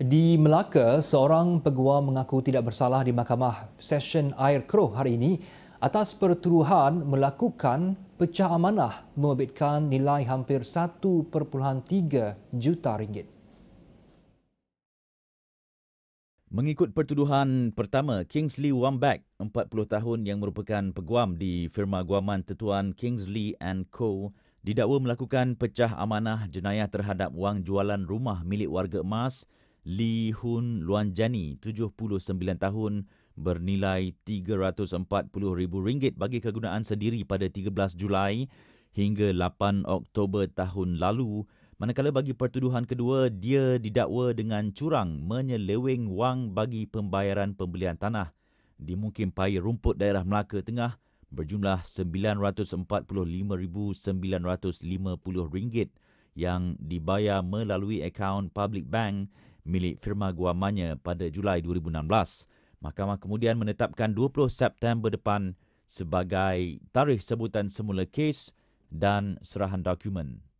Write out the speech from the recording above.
Di Melaka, seorang peguam mengaku tidak bersalah di Mahkamah Session Air Kro hari ini atas pertuduhan melakukan pecah amanah membabitkan nilai hampir 1.3 juta ringgit. Mengikut pertuduhan pertama, Kingsley Wambeck, 40 tahun yang merupakan peguam di firma guaman tetuan Kingsley Co, didakwa melakukan pecah amanah jenayah terhadap wang jualan rumah milik warga emas Li Hun Luan Jani, 79 tahun, bernilai RM340,000 bagi kegunaan sendiri pada 13 Julai hingga 8 Oktober tahun lalu. Manakala bagi pertuduhan kedua, dia didakwa dengan curang menyeleweng wang bagi pembayaran pembelian tanah di Mungkin Paya Rumput daerah Melaka Tengah berjumlah RM945,950 yang dibayar melalui akaun public bank milik firma guamannya pada Julai 2016. Mahkamah kemudian menetapkan 20 September depan sebagai tarikh sebutan semula kes dan serahan dokumen.